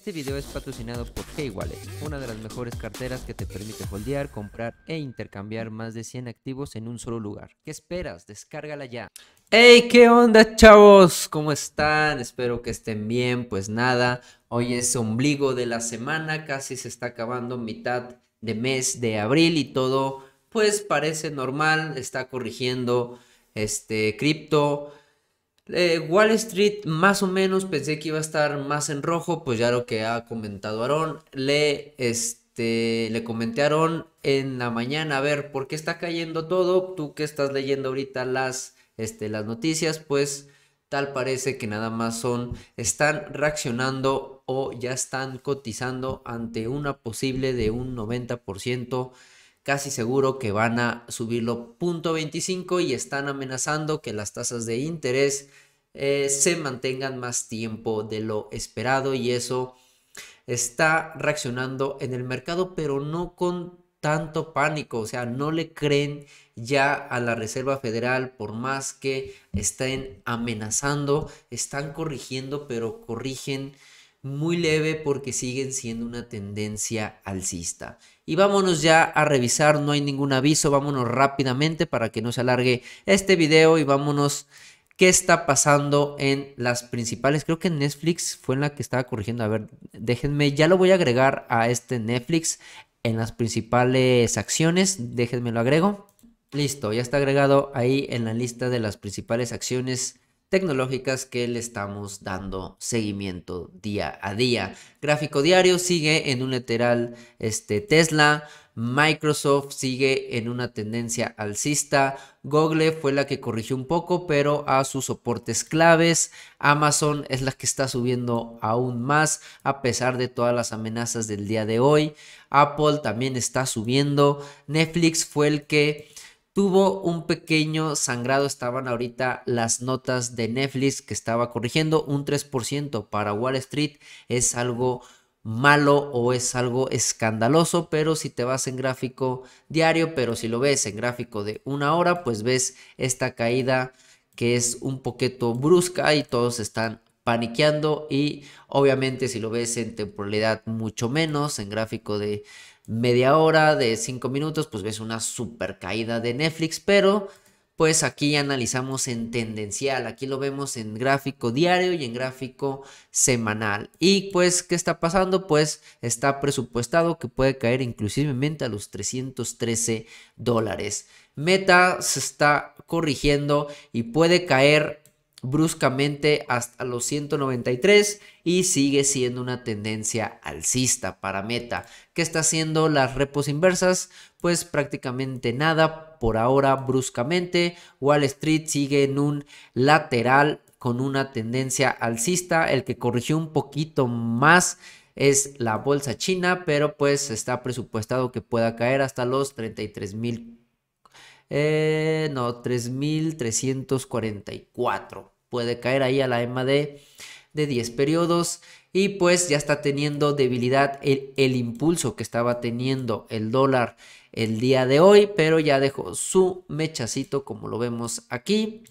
Este video es patrocinado por k una de las mejores carteras que te permite holdear, comprar e intercambiar más de 100 activos en un solo lugar. ¿Qué esperas? Descárgala ya. ¡Hey! ¿Qué onda, chavos? ¿Cómo están? Espero que estén bien. Pues nada, hoy es ombligo de la semana, casi se está acabando mitad de mes de abril y todo, pues parece normal, está corrigiendo este cripto eh, Wall Street más o menos pensé que iba a estar más en rojo, pues ya lo que ha comentado Aaron, le, este, le comenté a Aaron en la mañana, a ver, ¿por qué está cayendo todo? Tú que estás leyendo ahorita las, este, las noticias, pues tal parece que nada más son, están reaccionando o ya están cotizando ante una posible de un 90% casi seguro que van a subirlo 25 y están amenazando que las tasas de interés eh, se mantengan más tiempo de lo esperado y eso está reaccionando en el mercado, pero no con tanto pánico, o sea, no le creen ya a la Reserva Federal por más que estén amenazando, están corrigiendo, pero corrigen muy leve porque siguen siendo una tendencia alcista. Y vámonos ya a revisar, no hay ningún aviso, vámonos rápidamente para que no se alargue este video y vámonos qué está pasando en las principales. Creo que Netflix fue en la que estaba corrigiendo. A ver, déjenme, ya lo voy a agregar a este Netflix en las principales acciones. Déjenme lo agrego. Listo, ya está agregado ahí en la lista de las principales acciones tecnológicas que le estamos dando seguimiento día a día. Gráfico diario sigue en un lateral este, Tesla, Microsoft sigue en una tendencia alcista, Google fue la que corrigió un poco, pero a sus soportes claves, Amazon es la que está subiendo aún más a pesar de todas las amenazas del día de hoy, Apple también está subiendo, Netflix fue el que tuvo un pequeño sangrado. Estaban ahorita las notas de Netflix que estaba corrigiendo un 3% para Wall Street. Es algo malo o es algo escandaloso, pero si te vas en gráfico diario, pero si lo ves en gráfico de una hora, pues ves esta caída que es un poquito brusca y todos están paniqueando y obviamente si lo ves en temporalidad mucho menos en gráfico de media hora, de cinco minutos, pues ves una super caída de Netflix, pero pues aquí analizamos en tendencial, aquí lo vemos en gráfico diario y en gráfico semanal. Y pues, ¿qué está pasando? Pues está presupuestado que puede caer inclusivemente a los 313 dólares. Meta se está corrigiendo y puede caer bruscamente hasta los 193 y sigue siendo una tendencia alcista para Meta. ¿Qué está haciendo las repos inversas? Pues prácticamente nada por ahora bruscamente. Wall Street sigue en un lateral con una tendencia alcista. El que corrigió un poquito más es la bolsa china, pero pues está presupuestado que pueda caer hasta los 33 mil eh, no, 3.344. Puede caer ahí a la EMA de, 10 periodos. Y pues ya está teniendo debilidad el, el, impulso que estaba teniendo el dólar el día de hoy, pero ya dejó su mechacito como lo vemos aquí,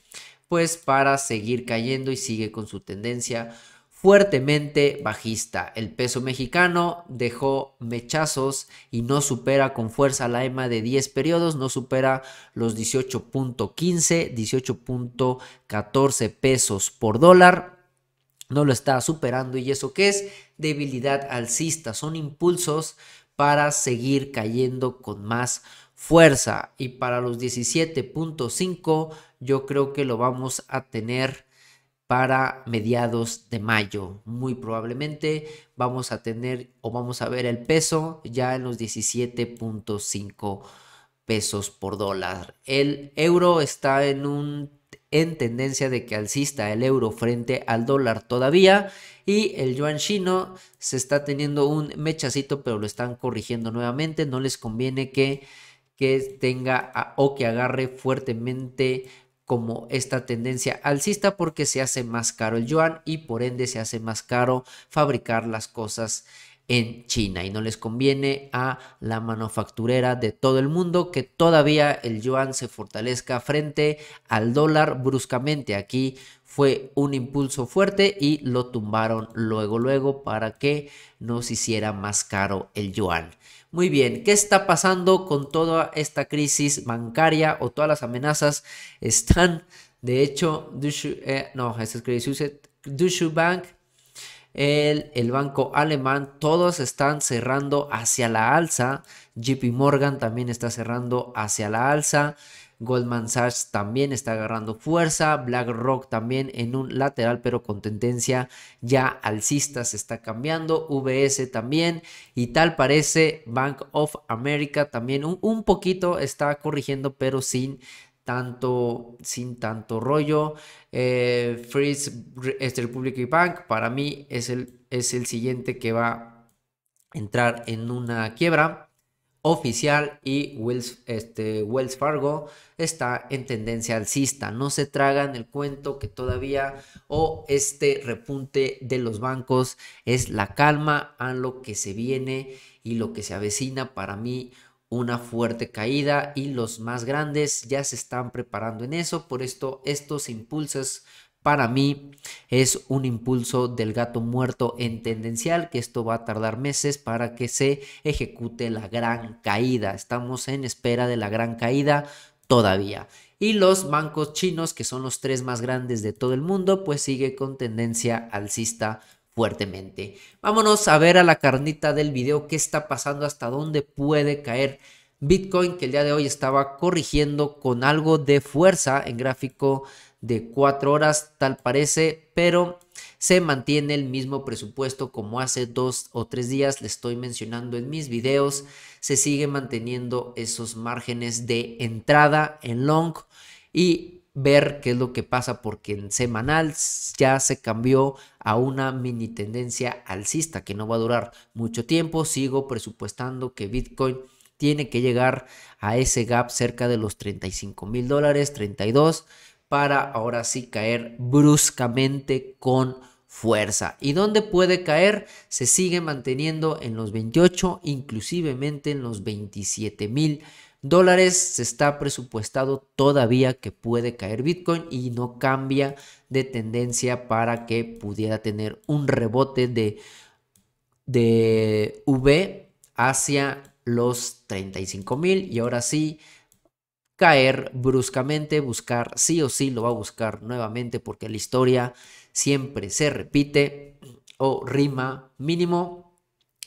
pues para seguir cayendo y sigue con su tendencia fuertemente bajista. El peso mexicano dejó mechazos y no supera con fuerza la EMA de 10 periodos, no supera los 18.15, 18.14 pesos por dólar. No lo está superando y eso que es debilidad alcista, son impulsos para seguir cayendo con más fuerza y para los 17.5 yo creo que lo vamos a tener para mediados de mayo. Muy probablemente vamos a tener o vamos a ver el peso ya en los 17.5 pesos por dólar. El euro está en un en tendencia de que alcista el euro frente al dólar todavía y el yuan chino se está teniendo un mechacito pero lo están corrigiendo nuevamente no les conviene que que tenga o que agarre fuertemente como esta tendencia alcista porque se hace más caro el yuan y por ende se hace más caro fabricar las cosas en China y no les conviene a la manufacturera de todo el mundo que todavía el yuan se fortalezca frente al dólar bruscamente. Aquí fue un impulso fuerte y lo tumbaron luego, luego para que nos hiciera más caro el yuan. Muy bien, ¿qué está pasando con toda esta crisis bancaria o todas las amenazas? Están, de hecho, eh, no, Bank, el, el, banco alemán, todos están cerrando hacia la alza. JP Morgan también está cerrando hacia la alza. Goldman Sachs también está agarrando fuerza, BlackRock también en un lateral pero con tendencia ya alcista se está cambiando, VS también y tal parece Bank of America también un, poquito está corrigiendo pero sin tanto, sin tanto rollo. Eh, Freeze, este Republic Bank, para mí es el, es el siguiente que va a entrar en una quiebra oficial y Wells, este, Wells Fargo está en tendencia alcista. No se tragan el cuento que todavía o este repunte de los bancos es la calma a lo que se viene y lo que se avecina para mí una fuerte caída y los más grandes ya se están preparando en eso. Por esto estos impulsos para mí es un impulso del gato muerto en tendencial, que esto va a tardar meses para que se ejecute la gran caída. Estamos en espera de la gran caída todavía. Y los bancos chinos, que son los tres más grandes de todo el mundo, pues sigue con tendencia alcista fuertemente. Vámonos a ver a la carnita del video, qué está pasando, hasta dónde puede caer Bitcoin, que el día de hoy estaba corrigiendo con algo de fuerza en gráfico de 4 horas, tal parece, pero se mantiene el mismo presupuesto como hace dos o tres días le estoy mencionando en mis videos. Se sigue manteniendo esos márgenes de entrada en long y ver qué es lo que pasa porque en semanal ya se cambió a una mini tendencia alcista que no va a durar mucho tiempo. Sigo presupuestando que Bitcoin tiene que llegar a ese gap cerca de los 35 mil dólares, 32 para ahora sí caer bruscamente con fuerza. ¿Y dónde puede caer? Se sigue manteniendo en los 28, inclusivemente en los 27 mil dólares. Se está presupuestado todavía que puede caer Bitcoin y no cambia de tendencia para que pudiera tener un rebote de, de V hacia los 35 mil y ahora sí caer bruscamente, buscar sí o sí lo va a buscar nuevamente porque la historia siempre se repite o rima mínimo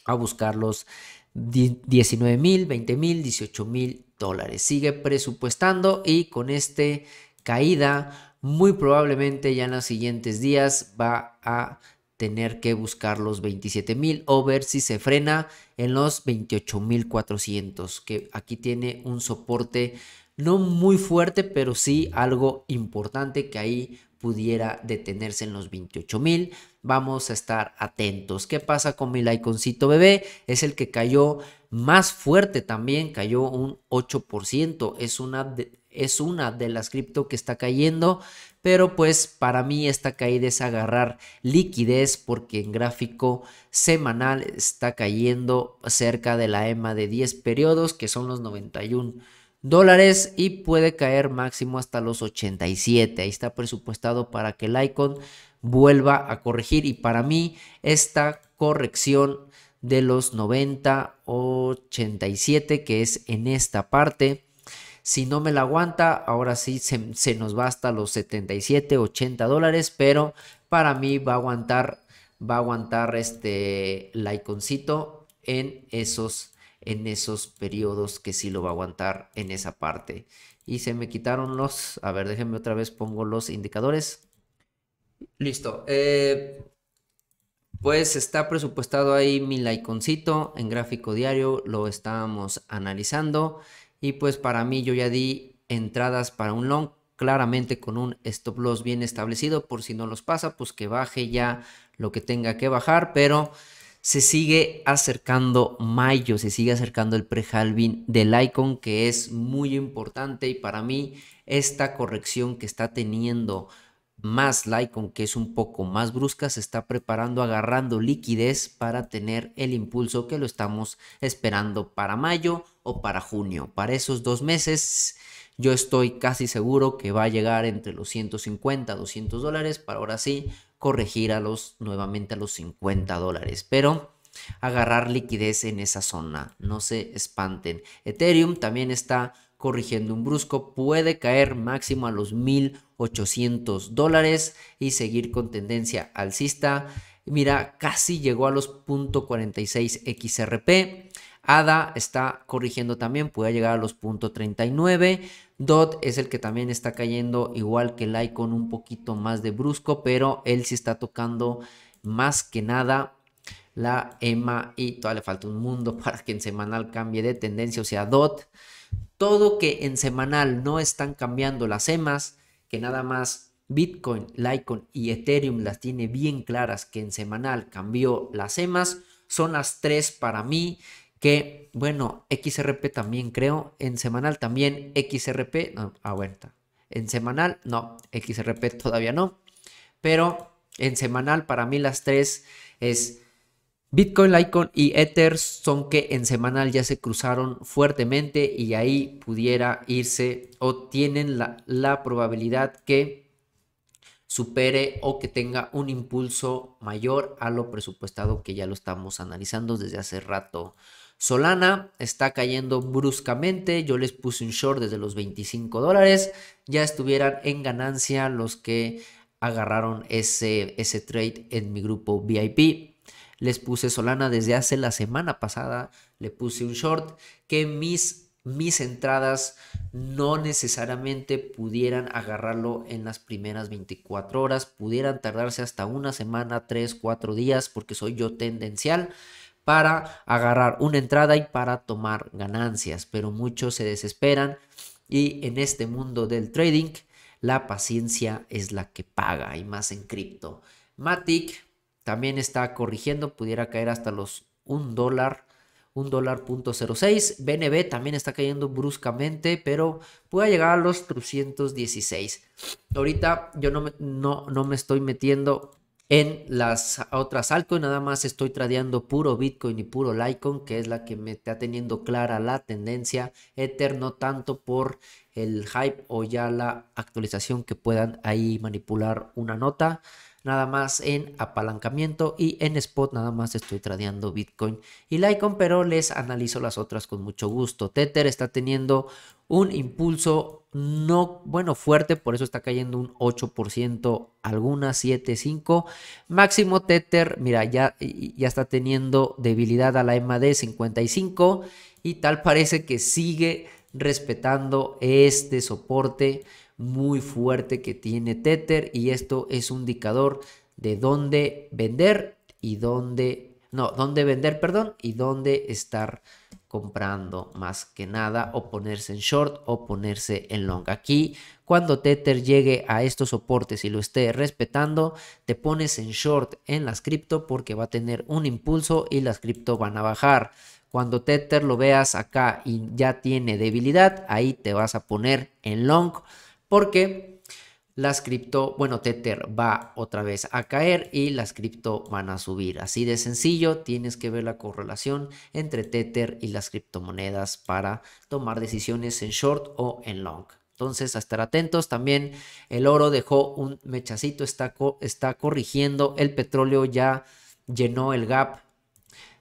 a buscar los 19 mil, 20 mil, 18 mil dólares. Sigue presupuestando y con este caída muy probablemente ya en los siguientes días va a tener que buscar los 27 mil o ver si se frena en los 28 mil 400 que aquí tiene un soporte no muy fuerte, pero sí algo importante que ahí pudiera detenerse en los 28 mil. Vamos a estar atentos. ¿Qué pasa con mi iconcito bebé? Es el que cayó más fuerte también, cayó un 8%. Es una de, es una de las cripto que está cayendo, pero pues para mí esta caída es agarrar liquidez porque en gráfico semanal está cayendo cerca de la EMA de 10 periodos, que son los 91 dólares y puede caer máximo hasta los 87. Ahí está presupuestado para que el icon vuelva a corregir y para mí esta corrección de los 90 87 que es en esta parte si no me la aguanta ahora sí se, nos va hasta los 77 80 dólares pero para mí va a aguantar va a aguantar este iconcito en esos en esos periodos que sí lo va a aguantar en esa parte. Y se me quitaron los, a ver, déjenme otra vez, pongo los indicadores. Listo. Eh, pues está presupuestado ahí mi iconcito en gráfico diario, lo estábamos analizando. Y pues para mí yo ya di entradas para un long, claramente con un stop loss bien establecido, por si no los pasa, pues que baje ya lo que tenga que bajar, pero se sigue acercando mayo, se sigue acercando el pre-halving del icon que es muy importante y para mí esta corrección que está teniendo más Icon que es un poco más brusca se está preparando agarrando liquidez para tener el impulso que lo estamos esperando para mayo o para junio para esos dos meses yo estoy casi seguro que va a llegar entre los 150 a 200 dólares para ahora sí corregir a los, nuevamente a los 50 dólares, pero agarrar liquidez en esa zona, no se espanten. Ethereum también está corrigiendo un brusco, puede caer máximo a los 1800 dólares y seguir con tendencia alcista. Mira, casi llegó a los .46 XRP ADA está corrigiendo también, puede llegar a los .39. DOT es el que también está cayendo igual que Lycon, un poquito más de brusco, pero él sí está tocando más que nada la EMA y todavía le falta un mundo para que en semanal cambie de tendencia, o sea, DOT. Todo que en semanal no están cambiando las EMAs, que nada más Bitcoin, Licon y Ethereum las tiene bien claras que en semanal cambió las EMAs, son las tres para mí que, bueno, XRP también creo, en semanal también XRP, no, aguanta, ah, en semanal no, XRP todavía no, pero en semanal para mí las tres es... Bitcoin, Litecoin y Ether son que en semanal ya se cruzaron fuertemente y ahí pudiera irse o tienen la, la, probabilidad que supere o que tenga un impulso mayor a lo presupuestado que ya lo estamos analizando desde hace rato. Solana está cayendo bruscamente. Yo les puse un short desde los 25 dólares. Ya estuvieran en ganancia los que agarraron ese, ese trade en mi grupo VIP. Les puse Solana desde hace la semana pasada. Le puse un short que mis, mis entradas no necesariamente pudieran agarrarlo en las primeras 24 horas. Pudieran tardarse hasta una semana, 3, 4 días porque soy yo tendencial para agarrar una entrada y para tomar ganancias, pero muchos se desesperan y en este mundo del trading la paciencia es la que paga y más en cripto. Matic también está corrigiendo, pudiera caer hasta los 1 dólar, 1 dólar punto BNB también está cayendo bruscamente, pero puede llegar a los 316. Ahorita yo no me, no, no me estoy metiendo en las otras altcoins nada más estoy tradeando puro Bitcoin y puro Litecoin, que es la que me está teniendo clara la tendencia. Ether no tanto por el hype o ya la actualización que puedan ahí manipular una nota nada más en apalancamiento y en spot nada más estoy tradeando Bitcoin y Litecoin, pero les analizo las otras con mucho gusto. Tether está teniendo un impulso no, bueno, fuerte, por eso está cayendo un 8%, algunas 7.5. Máximo Tether, mira, ya, ya está teniendo debilidad a la MAD 55 y tal parece que sigue respetando este soporte muy fuerte que tiene Tether y esto es un indicador de dónde vender y dónde, no, dónde vender, perdón, y dónde estar comprando más que nada o ponerse en short o ponerse en long. Aquí cuando Tether llegue a estos soportes y lo esté respetando, te pones en short en las cripto porque va a tener un impulso y las cripto van a bajar. Cuando Tether lo veas acá y ya tiene debilidad, ahí te vas a poner en long porque las cripto, bueno, Tether va otra vez a caer y las cripto van a subir. Así de sencillo, tienes que ver la correlación entre Tether y las criptomonedas para tomar decisiones en short o en long. Entonces, a estar atentos. También el oro dejó un mechacito, está, está corrigiendo. El petróleo ya llenó el gap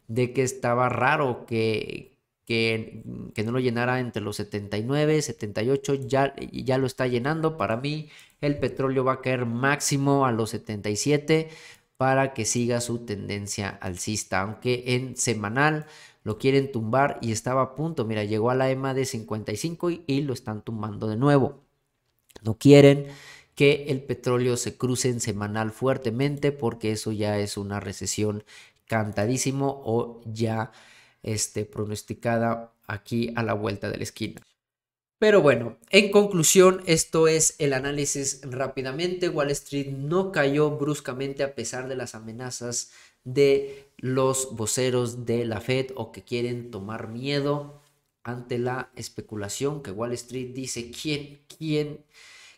de que estaba raro que, que, no lo llenara entre los 79, 78, ya, ya lo está llenando. Para mí el petróleo va a caer máximo a los 77 para que siga su tendencia alcista, aunque en semanal lo quieren tumbar y estaba a punto, mira, llegó a la EMA de 55 y, y lo están tumbando de nuevo. No quieren que el petróleo se cruce en semanal fuertemente porque eso ya es una recesión cantadísimo o ya este, pronosticada aquí a la vuelta de la esquina. Pero bueno, en conclusión, esto es el análisis rápidamente. Wall Street no cayó bruscamente a pesar de las amenazas de los voceros de la Fed o que quieren tomar miedo ante la especulación que Wall Street dice quién quién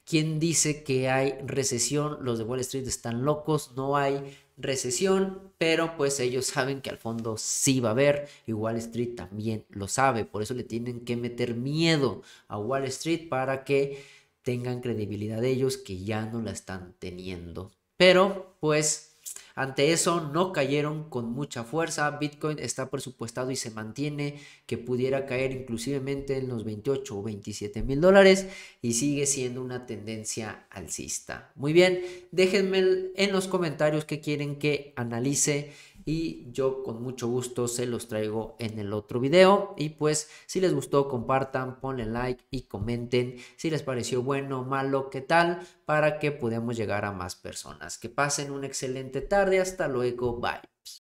quién dice que hay recesión, los de Wall Street están locos, no hay recesión, pero pues ellos saben que al fondo sí va a haber, y Wall Street también lo sabe, por eso le tienen que meter miedo a Wall Street para que tengan credibilidad de ellos que ya no la están teniendo. Pero pues ante eso no cayeron con mucha fuerza, Bitcoin está presupuestado y se mantiene que pudiera caer inclusivemente en los 28 o 27 mil dólares y sigue siendo una tendencia alcista. Muy bien, déjenme en los comentarios que quieren que analice y yo con mucho gusto se los traigo en el otro video. Y pues si les gustó, compartan, ponen like y comenten si les pareció bueno, malo, qué tal, para que podamos llegar a más personas. Que pasen una excelente tarde, hasta luego, bye.